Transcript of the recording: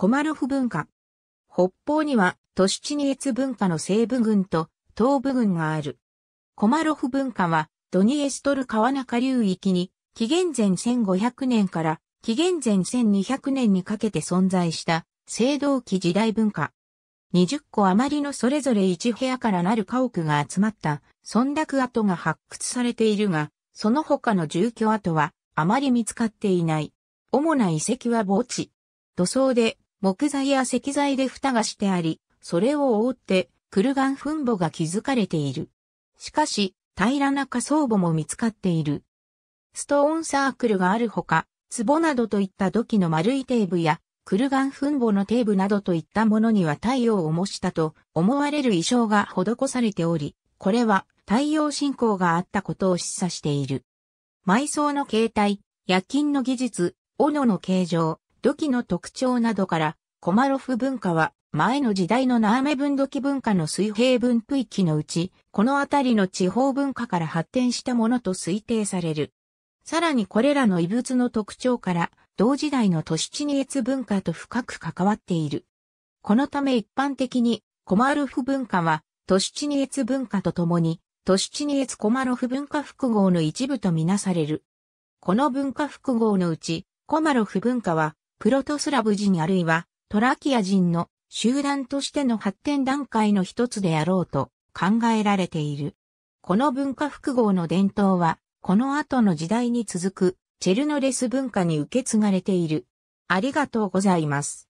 コマロフ文化。北方には、都市地熱文化の西部軍と東部軍がある。コマロフ文化は、ドニエストル川中流域に、紀元前1500年から紀元前1200年にかけて存在した、青銅器時代文化。20個余りのそれぞれ1部屋からなる家屋が集まった、村落跡が発掘されているが、その他の住居跡はあまり見つかっていない。主な遺跡は墓地。土葬で木材や石材で蓋がしてあり、それを覆って、クルガン墳墓が築かれている。しかし、平らな火葬墓も見つかっている。ストーンサークルがあるほか、壺などといった土器の丸いテーブや、クルガン墳墓のテーブなどといったものには太陽を模したと思われる衣装が施されており、これは太陽信仰があったことを示唆している。埋葬の形態、夜勤の技術、斧の形状、土器の特徴などから、コマロフ文化は前の時代のナーメ文土器文化の水平分布域のうち、この辺りの地方文化から発展したものと推定される。さらにこれらの遺物の特徴から、同時代の都市地に越文化と深く関わっている。このため一般的に、コマロフ文化は、都市地に越文化とともに、都市地に越コマロフ文化複合の一部とみなされる。この文化複合のうち、コマロフ文化は、プロトスラブ人あるいはトラキア人の集団としての発展段階の一つであろうと考えられている。この文化複合の伝統は、この後の時代に続くチェルノレス文化に受け継がれている。ありがとうございます。